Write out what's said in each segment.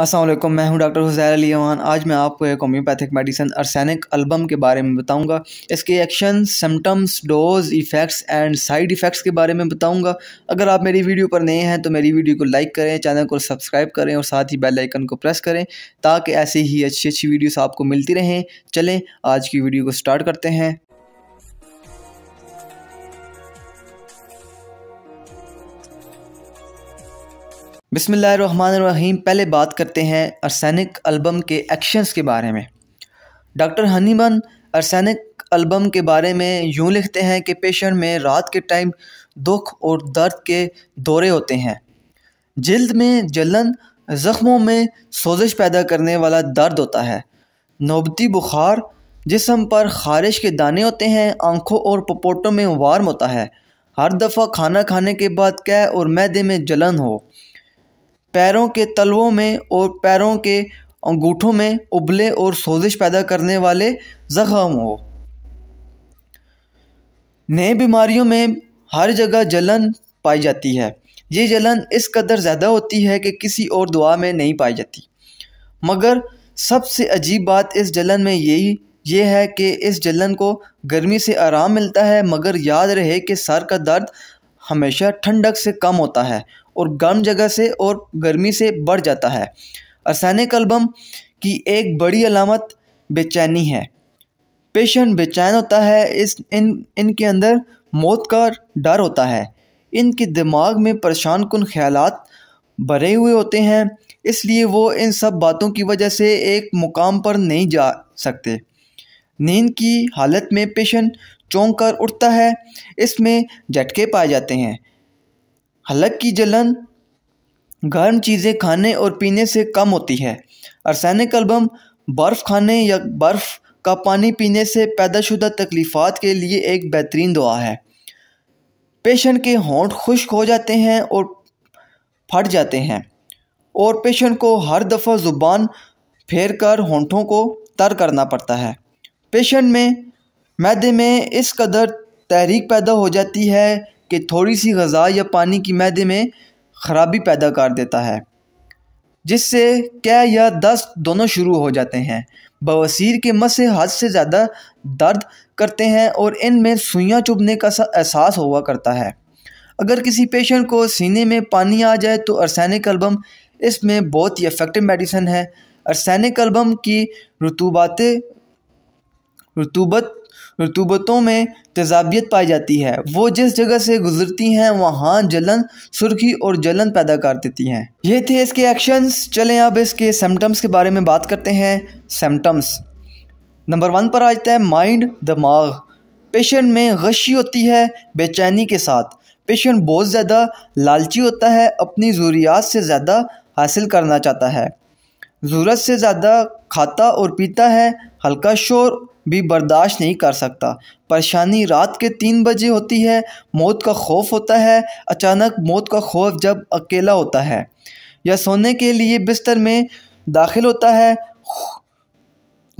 असलम मैं हूं डॉक्टर हुसैर अली अवान आज मैं आपको एक होम्योपैथिक मेडिसिन अरसैनिक अल्बम के बारे में बताऊंगा इसके action symptoms dose effects and side effects के बारे में बताऊंगा अगर आप मेरी वीडियो पर नए हैं तो मेरी वीडियो को लाइक करें चैनल को सब्सक्राइब करें और साथ ही बेल आइकन को प्रेस करें ताकि ऐसे ही अच्छी अच्छी वीडियोस आपको मिलती रहें चलें आज की वीडियो को स्टार्ट करते हैं बिसमीम पहले बात करते हैं अर्सैनिक अल्बम के एक्शंस के बारे में डॉक्टर हनीमन अर्सैनिक अल्बम के बारे में यूँ लिखते हैं कि पेशेंट में रात के टाइम दुख और दर्द के दौरे होते हैं जल्द में जलन ज़ख्मों में सोजिश पैदा करने वाला दर्द होता है नौबती बुखार जिसम पर खारिश के दाने होते हैं आँखों और पपोटों में वार्म होता है हर दफ़ा खाना खाने के बाद कै और मैदे में जलन हो पैरों के तलवों में और पैरों के अंगूठों में उबले और सोजिश पैदा करने वाले जख्म हो नए बीमारियों में हर जगह जलन पाई जाती है ये जलन इस कदर ज़्यादा होती है कि किसी और दुआ में नहीं पाई जाती मगर सबसे अजीब बात इस जलन में यही ये है कि इस जलन को गर्मी से आराम मिलता है मगर याद रहे कि सर का दर्द हमेशा ठंडक से कम होता है और गर्म जगह से और गर्मी से बढ़ जाता है असानिक अलबम की एक बड़ी अलामत बेचैनी है पेशेंट बेचैन होता है इस इन इनके अंदर मौत का डर होता है इनके दिमाग में परेशान कन ख्याल भरे हुए होते हैं इसलिए वो इन सब बातों की वजह से एक मुकाम पर नहीं जा सकते नींद की हालत में पेशेंट चौंक कर उठता है इसमें झटके पाए जाते हैं हलक की जलन गर्म चीज़ें खाने और पीने से कम होती है अरसैनिक अलबम बर्फ़ खाने या बर्फ़ का पानी पीने से पैदाशुदा तकलीफ़ात के लिए एक बेहतरीन दुआ है पेशेंट के होंठ खुश्क हो जाते हैं और फट जाते हैं और पेशेंट को हर दफ़ा ज़ुबान फेर कर होंठों को तर करना पड़ता है पेशेंट में मैदे में इस कदर तहरीक पैदा हो जाती है कि थोड़ी सी गज़ा या पानी की मैदे में खराबी पैदा कर देता है जिससे कै या दस्त दोनों शुरू हो जाते हैं बवसीर के मसे हद से ज़्यादा दर्द करते हैं और इनमें सुइयाँ चुभने का एहसास हुआ करता है अगर किसी पेशेंट को सीने में पानी आ जाए तो अरसैनिक एल्बम इसमें बहुत ही इफ़ेक्टिव मेडिसिन है अरसैनिक एल्बम की रतूबात रतूबत रतूबतों में तेजाबियत पाई जाती है वो जिस जगह से गुजरती हैं वहाँ जलन सुर्खी और जलन पैदा कर देती हैं ये थे इसके एक्शंस चलें अब इसके सिम्टम्स के बारे में बात करते हैं सिम्टम्स नंबर वन पर आ जाता है माइंड दिमाग पेशेंट में गशी होती है बेचैनी के साथ पेशेंट बहुत ज़्यादा लालची होता है अपनी ज़रूरियात से ज़्यादा हासिल करना चाहता है ज़रूरत से ज़्यादा खाता और पीता है हल्का शोर भी बर्दाश्त नहीं कर सकता परेशानी रात के तीन बजे होती है मौत का खौफ होता है अचानक मौत का खौफ जब अकेला होता है या सोने के लिए बिस्तर में दाखिल होता है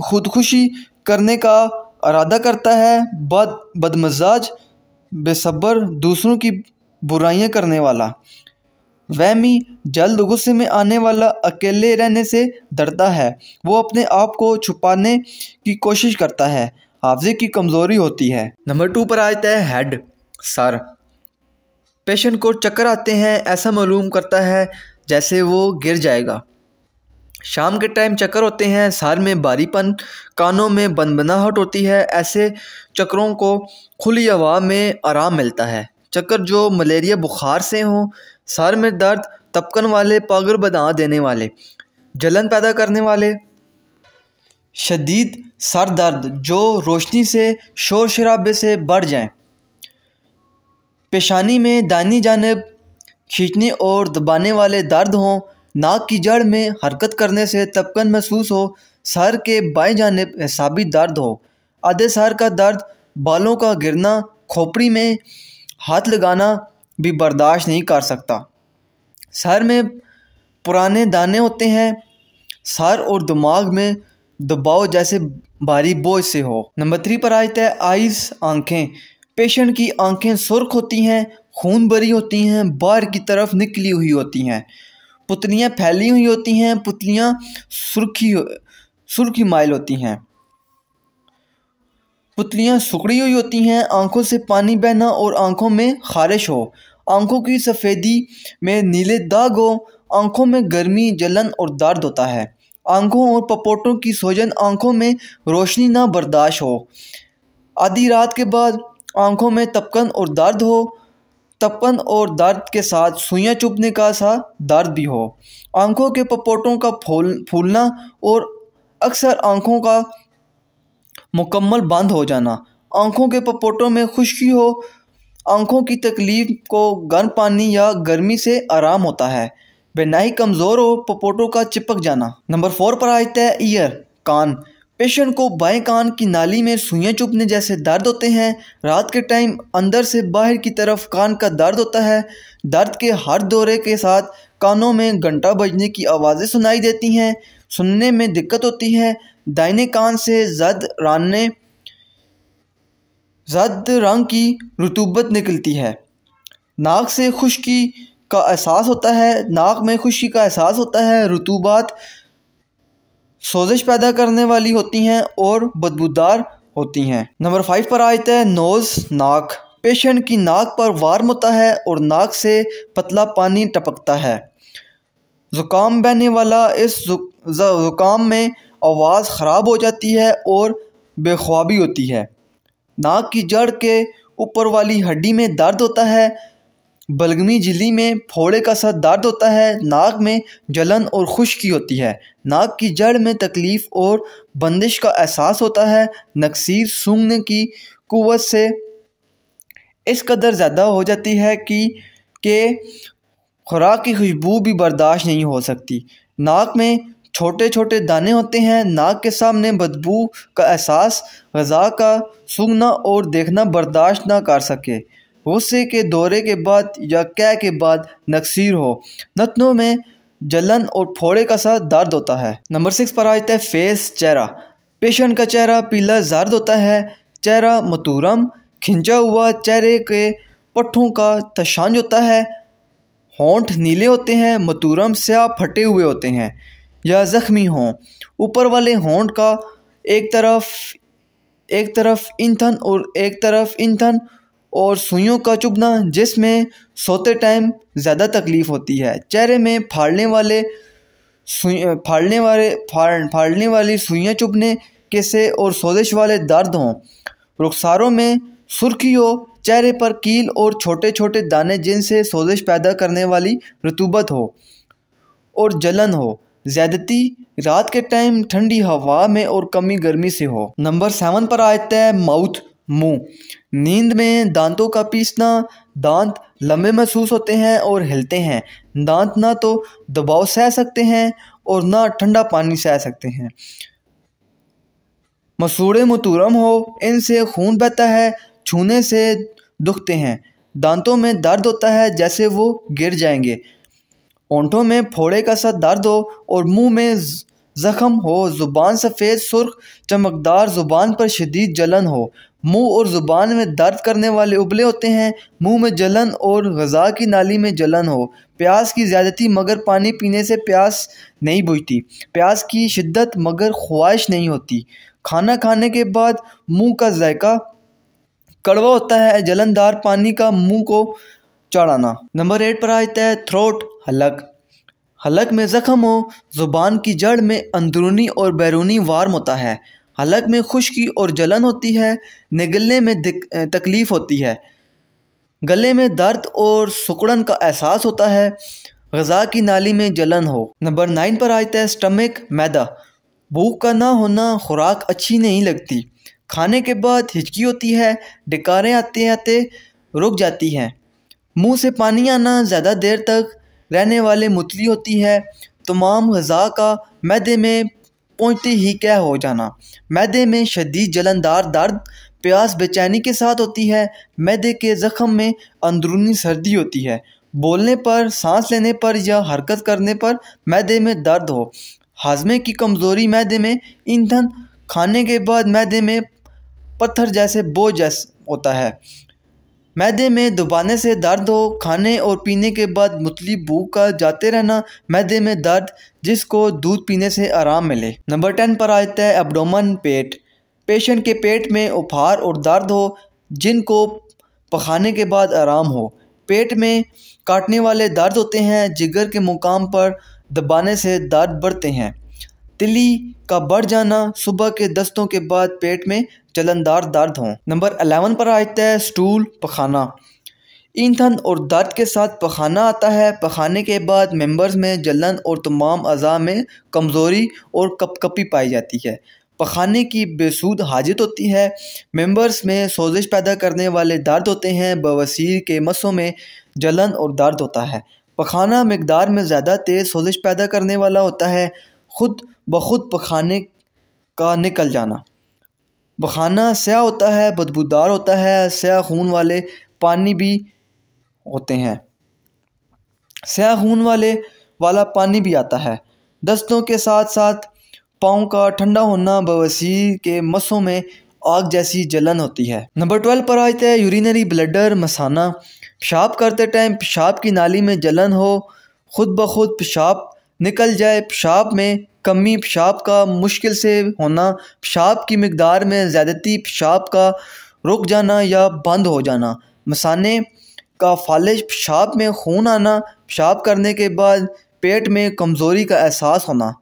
खुदकुशी करने का अरादा करता है बद बदमजाज बेसब्र दूसरों की बुराइयां करने वाला वहमी जल्द गुस्से में आने वाला अकेले रहने से डरता है वो अपने आप को छुपाने की कोशिश करता है हाफजे की कमज़ोरी होती है नंबर टू पर आ जाता है हेड सर पेशेंट को चक्कर आते हैं ऐसा मालूम करता है जैसे वो गिर जाएगा शाम के टाइम चक्कर होते हैं सार में बारीपन कानों में बनबनाहट होती है ऐसे चक्करों को खुली हवा में आराम मिलता है चक्कर जो मलेरिया बुखार से हो सर में दर्द तपकन वाले पागर बना देने वाले जलन पैदा करने वाले शदीद सर दर्द जो रोशनी से शोर शराबे से बढ़ जाए पेशानी में दानी जानब खींचने और दबाने वाले दर्द हों नाक की जड़ में हरकत करने से तपकन महसूस हो सर के बाएं जानब एसाबी दर्द हो आधे सर का दर्द बालों का गिरना खोपड़ी में हाथ लगाना भी बर्दाश्त नहीं कर सकता सर में पुराने दाने होते हैं सर और दिमाग में दबाव जैसे भारी बोझ से हो नंबर थ्री पर आ जाता है आइज आंखें पेशेंट की आंखें सुर्ख होती हैं खून भरी होती हैं बाहर की तरफ निकली हुई होती हैं पुतलियाँ फैली हुई होती हैं पुतलियाँ सुर्खी सुर्खी माइल होती हैं पुतलियाँ सुखड़ी हुई होती हैं आंखों से पानी बहना और आंखों में खारिश हो आंखों की सफ़ेदी में नीले दाग हो आंखों में गर्मी जलन और दर्द होता है आंखों और पपोटों की सोजन आंखों में रोशनी ना बर्दाश्त हो आधी रात के बाद आंखों में तपकन और दर्द हो तपन और दर्द के साथ सुइयाँ चुभने का सा दर्द भी हो आंखों के पपोटों का फूल फूलना और अक्सर आंखों का मुकम्मल बंद हो जाना आँखों के पपोटों में खुश्की हो आँखों की तकलीफ को गर्म पानी या गर्मी से आराम होता है बेनाई कमज़ोर हो पपोटों का चिपक जाना नंबर फोर पर आ जाता ईयर कान पेशेंट को बाएं कान की नाली में सुइयाँ चुभने जैसे दर्द होते हैं रात के टाइम अंदर से बाहर की तरफ कान का दर्द होता है दर्द के हर दौरे के साथ कानों में घंटा बजने की आवाज़ें सुनाई देती हैं सुनने में दिक्कत होती है दाहिने कान से जद रानने जद रंग की रुतुबत निकलती है नाक से खुशकी का एहसास होता है नाक में खुशकी का एहसास होता है रुतुबात सोजिश पैदा करने वाली होती हैं और बदबूदार होती हैं नंबर फाइव पर आयत है नोज़ नाक पेशेंट की नाक पर वार्म होता है और नाक से पतला पानी टपकता है ज़ुकाम बहने वाला इस ज़ुकाम में आवाज़ ख़राब हो जाती है और बेख्वाबी होती है नाक की जड़ के ऊपर वाली हड्डी में दर्द होता है बलगमी झिली में फोड़े का सा दर्द होता है नाक में जलन और खुश्की होती है नाक की जड़ में तकलीफ़ और बंदिश का एहसास होता है नक्सीर सूंघने की कुवत से इस कदर ज़्यादा हो जाती है कि के खुराक की खुशबू भी बर्दाश्त नहीं हो सकती नाक में छोटे छोटे दाने होते हैं नाक के सामने बदबू का एहसास गज़ा का सूंघना और देखना बर्दाश्त ना कर सके गुस्से के दौरे के बाद या कै के बाद नक्सीर हो नथनों में जलन और फोड़े का सा दर्द होता है नंबर सिक्स पर आ जाता है फेस चेहरा पेशेंट का चेहरा पीला जर्द होता है चेहरा मतूरम खिंचा हुआ चेहरे के पट्ठों का तशांज होता है होंठ नीले होते हैं मतूरम आप फटे हुए होते हैं या ज़ख्मी हों ऊपर वाले होंठ का एक तरफ एक तरफ इंथन और एक तरफ इंथन और सुइयों का चुभना जिसमें सोते टाइम ज़्यादा तकलीफ़ होती है चेहरे में फाड़ने वाले फाड़ने वाले फाड़ फाड़ने वाली सुइयाँ चुभने के से और सोजिश वाले दर्द हों रुखसारों में सुर्खी हो चेहरे पर कील और छोटे छोटे दाने जिनसे सोजिश पैदा करने वाली रतूबत हो और जलन हो ज्यादती रात के टाइम ठंडी हवा में और कमी गर्मी से हो नंबर सेवन पर आते है माउथ मुंह नींद में दांतों का पीसना दांत लंबे महसूस होते हैं और हिलते हैं दांत ना तो दबाव सह सकते हैं और ना ठंडा पानी सह सकते हैं मसूड़े मतूरम हो इनसे खून बहता है छूने से दुखते हैं दांतों में दर्द होता है जैसे वो गिर जाएंगे ओंठों में फोड़े का सा दर्द हो और मुंह में ज़ख्म हो ज़ुबान सफ़ेद सुर्ख चमकदार ज़ुबान पर शदीद जलन हो मुंह और ज़ुबान में दर्द करने वाले उबले होते हैं मुंह में जलन और गज़ा की नाली में जलन हो प्यास की ज़्यादती मगर पानी पीने से प्यास नहीं बुझती प्यास की शिद्दत मगर ख्वाहिश नहीं होती खाना खाने के बाद मुंह का जायका कड़वा होता है जलनदार पानी का मुंह को चढ़ाना नंबर एट पर आता है थ्रोट हलक हलक में जख़्म हो ज़ुबान की जड़ में अंदरूनी और बैरूनी वार्म होता है हलक में खुश्की और जलन होती है निगलने में तकलीफ़ होती है गले में दर्द और सुकड़न का एहसास होता है गज़ा की नाली में जलन हो नंबर नाइन पर आता है स्टमक मैदा भूख का ना होना खुराक अच्छी नहीं लगती खाने के बाद हिचकी होती है डिकारें आते आते रुक जाती हैं मुंह से पानी आना ज़्यादा देर तक रहने वाले मुतली होती है तमाम गज़ा का मैदे में पहुँचते ही क्या हो जाना मैदे में शदीद जलंदार दर्द प्यास बेचैनी के साथ होती है मैदे के ज़ख़म में अंदरूनी सर्दी होती है बोलने पर सांस लेने पर या हरकत करने पर मैदे में दर्द हो हाजमे की कमज़ोरी मैदे में ईंधन खाने के बाद मैदे में पत्थर जैसे बोझ जैस होता है मैदे में दबाने से दर्द हो खाने और पीने के बाद मुतली भूख का जाते रहना मैदे में दर्द जिसको दूध पीने से आराम मिले नंबर टेन पर आता है एबडोमन पेट पेशेंट के पेट में उपहार और दर्द हो जिनको पखाने के बाद आराम हो पेट में काटने वाले दर्द होते हैं जिगर के मुकाम पर दबाने से दर्द बढ़ते हैं तिली का बढ़ जाना सुबह के दस्तों के बाद पेट में जलनदार दर्द हो नंबर अलेवन पर आता है स्टूल पखाना ईंधन और दर्द के साथ पखाना आता है पखाने के बाद मेंबर्स में जलन और तमाम अज़ा में कमज़ोरी और कपकपी पाई जाती है पखाने की बेसूद हाजत होती है मेंबर्स में सोजिश पैदा करने वाले दर्द होते हैं बवसीर के मसों में जलन और दर्द होता है पखाना मकदार में ज़्यादा तेज़ सोजिश पैदा करने वाला होता है ख़ुद बखुद पखाने का निकल जाना बखाना स्या होता है बदबूदार होता है स्या खून वाले पानी भी होते हैं स्या खून वाले वाला पानी भी आता है दस्तों के साथ साथ पाँव का ठंडा होना बवसीर के मसों में आग जैसी जलन होती है नंबर ट्वेल्व पर आ हैं यूरिनरी ब्लडर मसाना पेशाब करते टाइम पेशाब की नाली में जलन हो खुद ब खुद पेशाब निकल जाए पेशाब में कमी पेशाब का मुश्किल से होना पेशाब की मकदार में ज़्यादती पेशाब का रुक जाना या बंद हो जाना मसाने का फालिज पेशाब में खून आना पेशाब करने के बाद पेट में कमज़ोरी का एहसास होना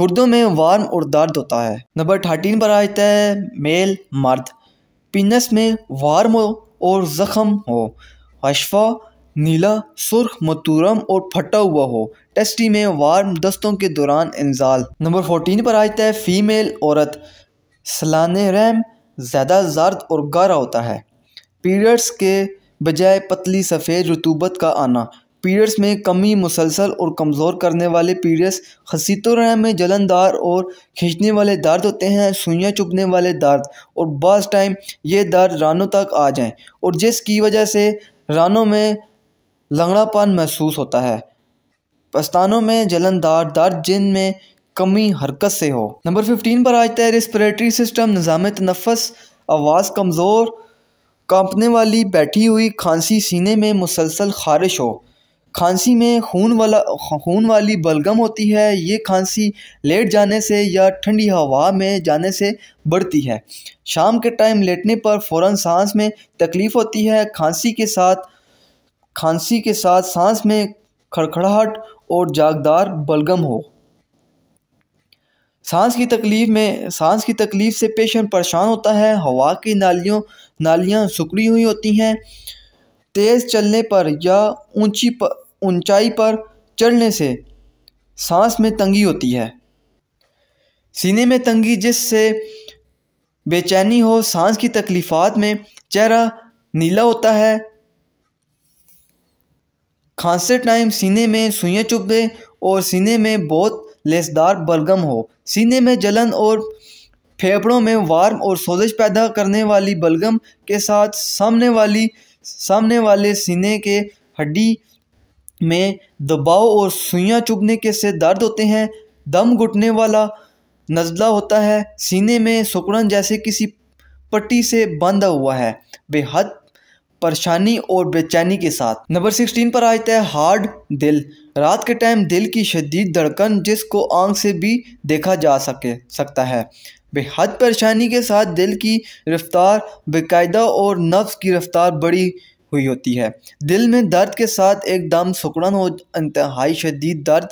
गुर्दों में वार्म और दर्द होता है नंबर थर्टीन पर आ जाता है मेल मर्द पिनस में वार्म हो और ज़ख़म हो अशफा नीला सुर्ख मतूरम और फटा हुआ हो टेस्टी में वार्म दस्तों के दौरान इंजाल नंबर फोर्टीन पर आ जाता है फीमेल औरत सलान रैम ज़्यादा जर्द और गारा होता है पीरियड्स के बजाय पतली सफ़ेद रतूबत का आना पीरियड्स में कमी मुसलसल और कमज़ोर करने वाले पीरियड्स रैम में जलनदार और खींचने वाले दर्द होते हैं सुइयाँ चुभने वाले दर्द और बस टाइम ये दर्द रानों तक आ जाएँ और जिसकी वजह से रानों में लंगड़ापन महसूस होता है पस्तानों में जलनदार दर्द जिन में कमी हरकत से हो नंबर फिफ्टीन पर आज तय रेस्परेटरी सिस्टम निज़ाम तनफ़स आवाज़ कमज़ोर कांपने वाली बैठी हुई खांसी सीने में मुसलसल खारिश हो खांसी में खून वाला खून वाली बलगम होती है ये खांसी लेट जाने से या ठंडी हवा में जाने से बढ़ती है शाम के टाइम लेटने पर फ़ौर सांस में तकलीफ़ होती है खांसी के साथ खांसी के साथ सांस में खड़खड़ाहट और जागदार बलगम हो सांस की तकलीफ़ में सांस की तकलीफ़ से पेशेंट परेशान होता है हवा की नालियों नालियाँ सुकड़ी हुई होती हैं तेज़ चलने पर या ऊंची पर ऊंचाई पर चढ़ने से सांस में तंगी होती है सीने में तंगी जिससे बेचैनी हो सांस की तकलीफ़ात में चेहरा नीला होता है खांसते टाइम सीने में सुइयाँ चुभे और सीने में बहुत लेसदार बलगम हो सीने में जलन और फेफड़ों में वार्म और सोजिश पैदा करने वाली बलगम के साथ सामने वाली सामने वाले सीने के हड्डी में दबाव और सुइयाँ चुभने के से दर्द होते हैं दम घुटने वाला नज़ला होता है सीने में सुकड़न जैसे किसी पट्टी से बंधा हुआ है बेहद परेशानी और बेचैनी के साथ नंबर सिक्सटीन पर आ जाता है हार्ड दिल रात के टाइम दिल की शदीद धड़कन जिसको आंख से भी देखा जा सके सकता है बेहद परेशानी के साथ दिल की रफ्तार बेकायदा और नफ्स की रफ्तार बड़ी हुई होती है दिल में दर्द के साथ एकदम सुकड़न और इंतहाई शदीद दर्द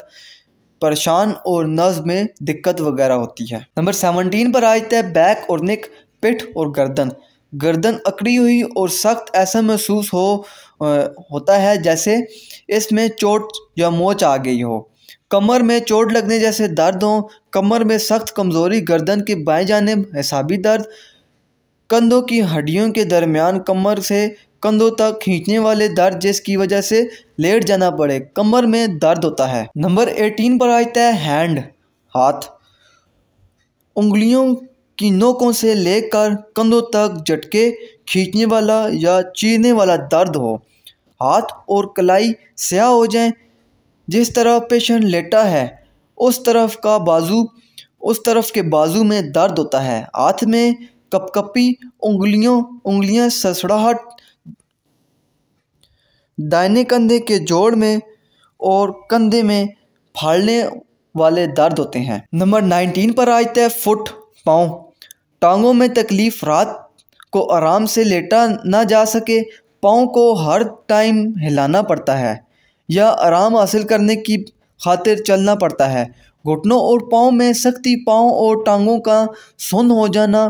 परेशान और नज में दिक्कत वगैरह होती है नंबर सेवनटीन पर आ जाता है बैक और निक पिठ और गर्दन गर्दन अकड़ी हुई और सख्त ऐसा महसूस हो आ, होता है जैसे इसमें चोट या मोच आ गई हो कमर में चोट लगने जैसे दर्द हो कमर में सख्त कमज़ोरी गर्दन के बाएं जाने हिसाबी दर्द कंधों की हड्डियों के दरमियान कमर से कंधों तक खींचने वाले दर्द जिसकी वजह से लेट जाना पड़े कमर में दर्द होता है नंबर एटीन पर आता है हैंड हाथ उंगलियों कि नोकों से लेकर कंधों तक झटके खींचने वाला या चीरने वाला दर्द हो हाथ और कलाई स्याह हो जाए जिस तरफ पेशेंट लेटा है उस तरफ का बाजू उस तरफ के बाजू में दर्द होता है हाथ में कपकपी उंगलियों उंगलियां ससड़ाहट दाहिने कंधे के जोड़ में और कंधे में फाड़ने वाले दर्द होते हैं नंबर नाइनटीन पर आते हैं फुट पाँव टांगों में तकलीफ रात को आराम से लेटा ना जा सके पाँव को हर टाइम हिलाना पड़ता है या आराम हासिल करने की खातिर चलना पड़ता है घुटनों और पाँव में सख्ती पाँव और टांगों का सुन हो जाना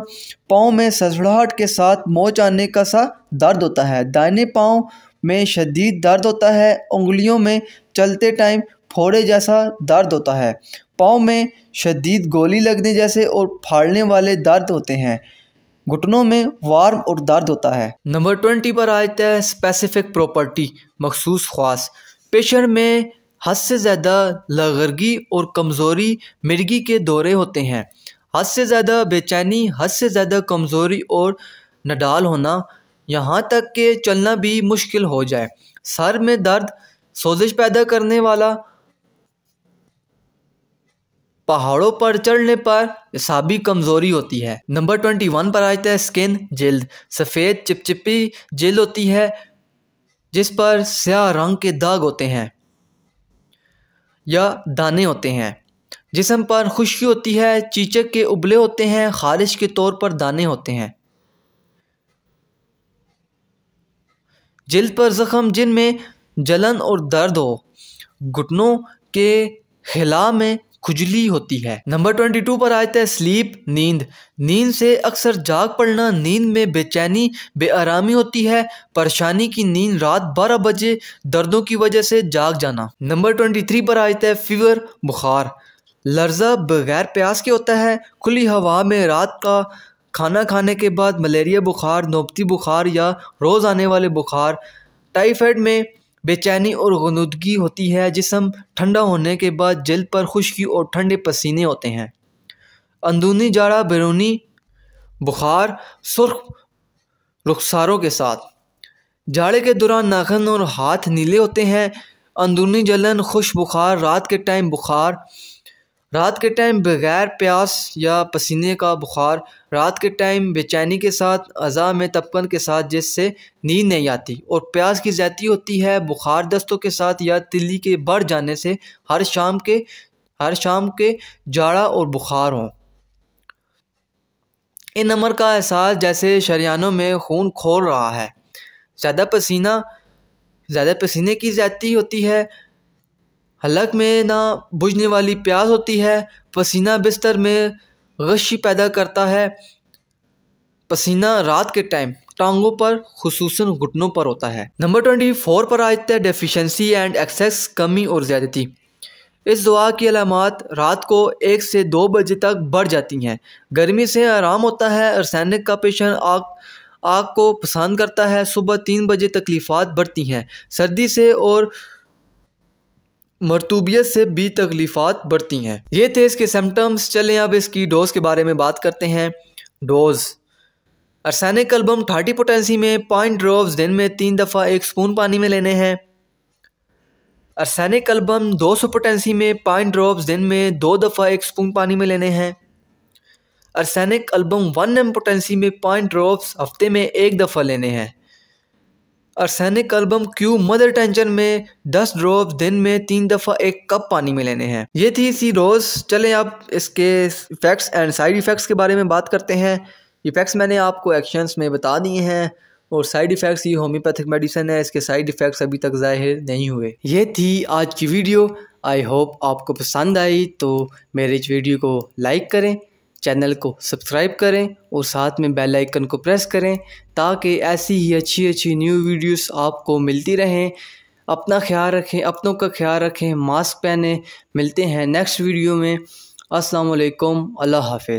पाँव में सजड़ाहट के साथ मोच आने का सा दर्द होता है दाहिने पाँव में शदीद दर्द होता है उंगलियों में चलते टाइम फोड़े जैसा दर्द होता है पाँव में शदीद गोली लगने जैसे और फाड़ने वाले दर्द होते हैं घुटनों में वार्म और दर्द होता है नंबर ट्वेंटी पर आ जाता है स्पेसिफिक प्रॉपर्टी मखसूस ख्वास पेशेंट में हद से ज़्यादा लगरगी और कमज़ोरी मिर्गी के दौरे होते हैं हद से ज़्यादा बेचैनी हद से ज़्यादा कमज़ोरी और नडाल होना यहाँ तक कि चलना भी मुश्किल हो जाए सर में दर्द सोजिश पैदा करने वाला पहाड़ों पर चढ़ने पर साबी कमजोरी होती है नंबर ट्वेंटी वन पर आ जाता है स्किन जिल्द सफ़ेद चिपचिपी जिल्द होती है जिस पर स्याह रंग के दाग होते हैं या दाने होते हैं जिसम पर खुशकी होती है चीचक के उबले होते हैं खारिश के तौर पर दाने होते हैं जिल्द पर ज़ख़म जिनमें जलन और दर्द हो घुटनों के खिला में खुजली होती है नंबर ट्वेंटी टू पर आयत है स्लीप नींद नींद से अक्सर जाग पड़ना नींद में बेचैनी बेआरामी होती है परेशानी की नींद रात बारह बजे दर्दों की वजह से जाग जाना नंबर ट्वेंटी थ्री पर आता है फीवर बुखार लर्जा बगैर प्यास के होता है खुली हवा में रात का खाना खाने के बाद मलेरिया बुखार नोबती बुखार या रोज़ आने वाले बुखार टाइफाइड में बेचैनी और गनुदगी होती है जिसम ठंडा होने के बाद जल्द पर खुश्की और ठंडे पसीने होते हैं अंदरूनी जाड़ा बैरूनी बुखार सुर्ख रुखसारों के साथ जाड़े के दौरान नाखन और हाथ नीले होते हैं अंदरूनी जलन खुश बुखार रात के टाइम बुखार रात के टाइम बग़ैर प्यास या पसीने का बुखार रात के टाइम बेचैनी के साथ अज़ा में तपकन के साथ जिससे नींद नहीं आती और प्यास की ज्यादी होती है बुखार दस्तों के साथ या तिल्ली के बढ़ जाने से हर शाम के हर शाम के जाड़ा और बुखार हों इन अमर का एहसास जैसे शरियानों में खून खोल रहा है ज़्यादा पसीना ज़्यादा पसीने की ज़्यादा होती है हलक में ना बुझने वाली प्यास होती है पसीना बिस्तर में गशी पैदा करता है पसीना रात के टाइम टांगों पर खसूस घुटनों पर होता है नंबर ट्वेंटी फोर पर आ जाता है डेफिशेंसी एंड एक्सेस कमी और ज़्यादती इस दुआ की अलामत रात को एक से दो बजे तक बढ़ जाती हैं गर्मी से आराम होता है और सैनिक का पेशेंट आग आग को पसंद करता है सुबह तीन बजे तकलीफ़ात बढ़ती हैं सर्दी से और मरतूबियत से भी तकलीफ़ात बढ़ती हैं ये थे इसके सिम्टम्स चलें अब इसकी डोज़ के बारे में बात करते हैं dose arsenicum album thirty potency में पॉइंट ड्रॉप्स दिन में तीन दफ़ा एक स्पून पानी में लेने हैं अरसैनिक कलबम दो सौ पोटेंसी में पॉइंट ड्रॉप्स दिन में दो दफ़ा एक स्पून पानी में लेने हैं arsenicum album one M potency में पॉइंट ड्रॉप्स हफ्ते में एक दफ़ा लेने हैं arsenicum album Q mother tincture में 10 ड्रॉप दिन में तीन दफ़ा एक कप पानी में लेने हैं ये थी सी रोज़ चलें आप इसके इफ़ेक्ट्स एंड साइड इफ़ेक्ट्स के बारे में बात करते हैं इफ़ेक्ट्स मैंने आपको एक्शंस में बता दिए हैं और साइड इफ़ेक्ट्स ये होम्योपैथिक मेडिसिन है इसके साइड इफ़ेक्ट्स अभी तक जाहिर नहीं हुए ये थी आज की वीडियो आई होप आपको पसंद आई तो मेरे इस वीडियो को लाइक करें चैनल को सब्सक्राइब करें और साथ में बेल आइकन को प्रेस करें ताकि ऐसी ही अच्छी अच्छी न्यू वीडियोस आपको मिलती रहें अपना ख्याल रखें अपनों का ख्याल रखें मास्क पहने मिलते हैं नेक्स्ट वीडियो में अस्सलाम वालेकुम अल्लाह हाफिज़